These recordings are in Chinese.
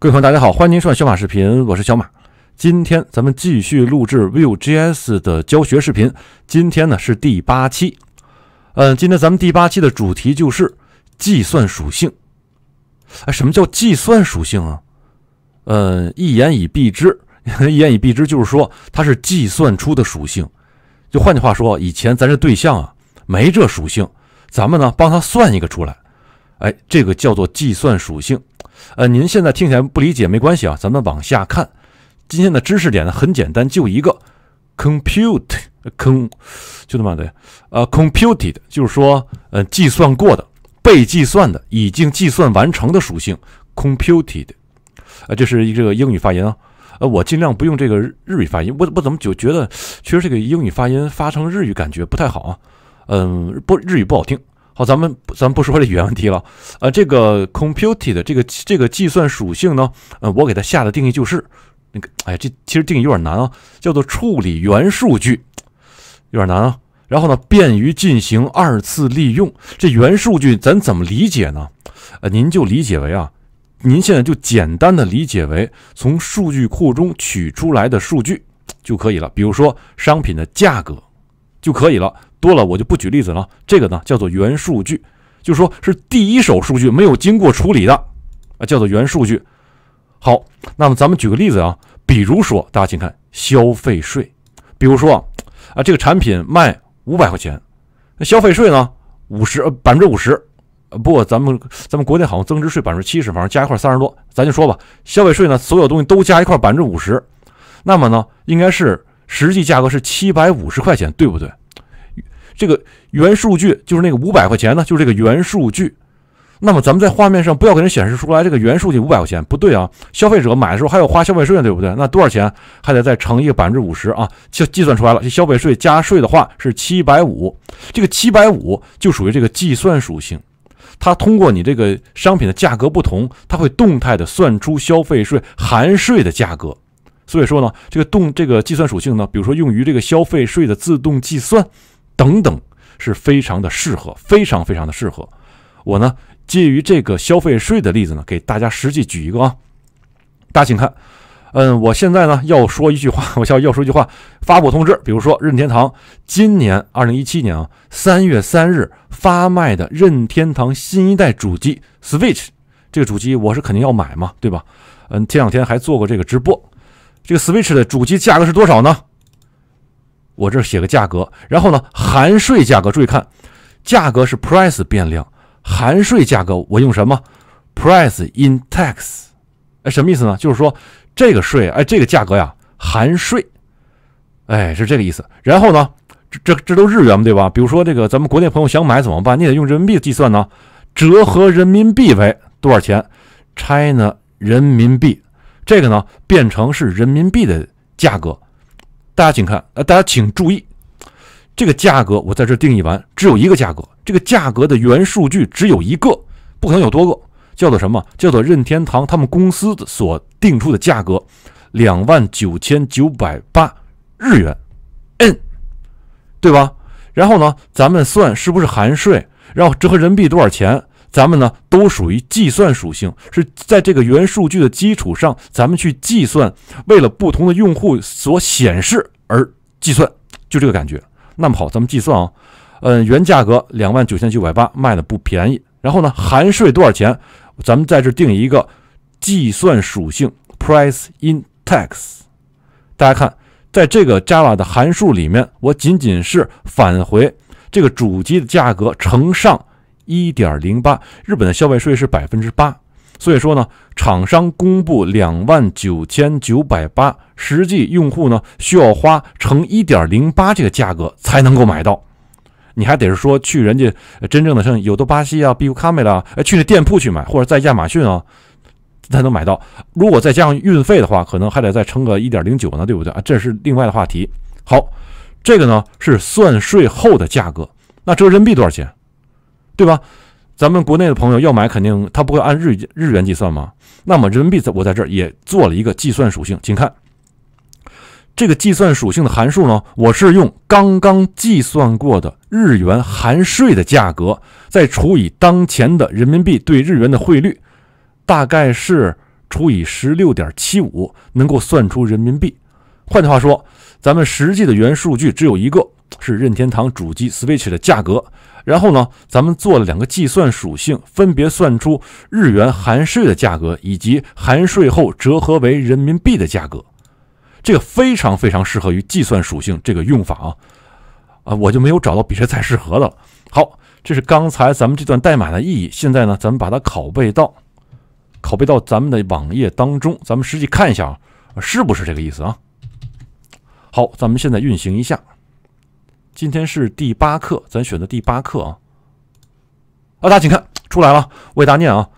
各位朋友，大家好，欢迎您收看小马视频，我是小马。今天咱们继续录制 Vue JS 的教学视频，今天呢是第八期。嗯，今天咱们第八期的主题就是计算属性。哎，什么叫计算属性啊？嗯，一言以蔽之，一言以蔽之就是说它是计算出的属性。就换句话说，以前咱这对象啊没这属性，咱们呢帮他算一个出来。哎，这个叫做计算属性，呃，您现在听起来不理解没关系啊，咱们往下看。今天的知识点呢很简单，就一个 compute，c 坑，就这么的，呃，computed，就是说，嗯，计算过的、被计算的、已经计算完成的属性，computed，啊，这是一个英语发音啊，呃，我尽量不用这个日语发音，我我怎么就觉得，确实这个英语发音发成日语感觉不太好啊，嗯，不日语不好听。好，咱们咱们不说这语言问题了。呃，这个 c o m p u t e d 的这个这个计算属性呢，呃，我给它下的定义就是那个，哎，这其实定义有点难啊，叫做处理原数据，有点难啊。然后呢，便于进行二次利用。这原数据咱怎么理解呢？呃，您就理解为啊，您现在就简单的理解为从数据库中取出来的数据就可以了。比如说商品的价格。就可以了，多了我就不举例子了。这个呢叫做原数据，就说是第一手数据，没有经过处理的啊，叫做原数据。好，那么咱们举个例子啊，比如说大家请看消费税，比如说啊，这个产品卖五百块钱，那消费税呢五十百分之五十，呃不，咱们咱们国内好像增值税百分之七十，反正加一块三十多，咱就说吧，消费税呢所有东西都加一块百分之五十，那么呢应该是。实际价格是七百五十块钱，对不对？这个原数据就是那个五百块钱呢，就是这个原数据。那么咱们在画面上不要给人显示出来这个原数据五百块钱，不对啊！消费者买的时候还要花消费税，对不对？那多少钱还得再乘一个百分之五十啊？就计算出来了，这消费税加税的话是七百五。这个七百五就属于这个计算属性，它通过你这个商品的价格不同，它会动态的算出消费税含税的价格。所以说呢，这个动这个计算属性呢，比如说用于这个消费税的自动计算，等等，是非常的适合，非常非常的适合。我呢，基于这个消费税的例子呢，给大家实际举一个啊。大家请看，嗯，我现在呢要说一句话，我现在要说一句话，发布通知，比如说任天堂今年二零一七年啊三月三日发卖的任天堂新一代主机 Switch，这个主机我是肯定要买嘛，对吧？嗯，前两天还做过这个直播。这个 switch 的主机价格是多少呢？我这写个价格，然后呢，含税价格，注意看，价格是 price 变量，含税价格我用什么 price in tax？哎，什么意思呢？就是说这个税，哎，这个价格呀，含税，哎，是这个意思。然后呢，这这这都日元嘛，对吧？比如说这个咱们国内朋友想买怎么办？你得用人民币计算呢，折合人民币为多少钱？China 人民币。这个呢，变成是人民币的价格，大家请看，呃，大家请注意，这个价格我在这定义完，只有一个价格，这个价格的原数据只有一个，不可能有多个，叫做什么？叫做任天堂他们公司所定出的价格，两万九千九百八日元，嗯，对吧？然后呢，咱们算是不是含税？然后折合人民币多少钱？咱们呢都属于计算属性，是在这个原数据的基础上，咱们去计算，为了不同的用户所显示而计算，就这个感觉。那么好，咱们计算啊，嗯，原价格两万九千九百八，卖的不便宜。然后呢，含税多少钱？咱们在这定一个计算属性 price in tax。大家看，在这个 Java 的函数里面，我仅仅是返回这个主机的价格乘上。一点零八，日本的消费税是百分之八，所以说呢，厂商公布两万九千九百八，实际用户呢需要花乘一点零八这个价格才能够买到，你还得是说去人家真正的像有的巴西啊、秘鲁、卡美啊，哎，去那店铺去买，或者在亚马逊啊才能买到。如果再加上运费的话，可能还得再乘个一点零九呢，对不对啊？这是另外的话题。好，这个呢是算税后的价格，那折人民币多少钱？对吧？咱们国内的朋友要买，肯定他不会按日日元计算吗？那么人民币在我在这儿也做了一个计算属性，请看这个计算属性的函数呢，我是用刚刚计算过的日元含税的价格，再除以当前的人民币对日元的汇率，大概是除以十六点七五，能够算出人民币。换句话说，咱们实际的原数据只有一个。是任天堂主机 Switch 的价格，然后呢，咱们做了两个计算属性，分别算出日元含税的价格以及含税后折合为人民币的价格。这个非常非常适合于计算属性这个用法啊，啊，我就没有找到比这再适合的了。好，这是刚才咱们这段代码的意义。现在呢，咱们把它拷贝到，拷贝到咱们的网页当中，咱们实际看一下啊，是不是这个意思啊？好，咱们现在运行一下。今天是第八课，咱选的第八课啊！啊，大家请看出来了，我给大家念啊，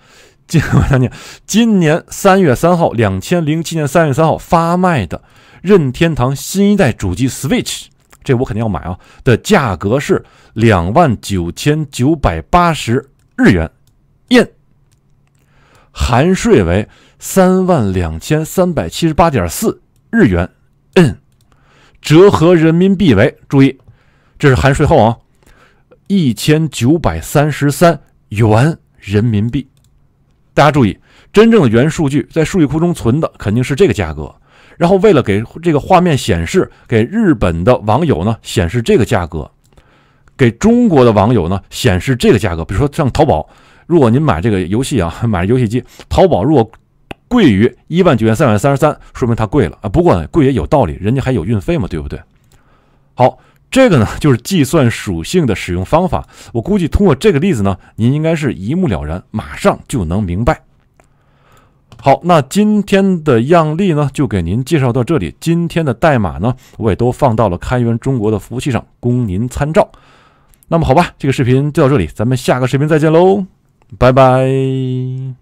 今天我给大家念：今年三月三号，两千零七年三月三号发卖的任天堂新一代主机 Switch，这我肯定要买啊！的价格是两万九千九百八十日元印，含税为三万两千三百七十八点四日元，嗯，折合人民币为，注意。这是含税后啊，一千九百三十三元人民币。大家注意，真正的原数据在数据库中存的肯定是这个价格。然后为了给这个画面显示，给日本的网友呢显示这个价格，给中国的网友呢显示这个价格。比如说上淘宝，如果您买这个游戏啊，买游戏机，淘宝如果贵于一万九千三百三十三，说明它贵了啊。不过贵也有道理，人家还有运费嘛，对不对？好。这个呢，就是计算属性的使用方法。我估计通过这个例子呢，您应该是一目了然，马上就能明白。好，那今天的样例呢，就给您介绍到这里。今天的代码呢，我也都放到了开源中国的服务器上，供您参照。那么好吧，这个视频就到这里，咱们下个视频再见喽，拜拜。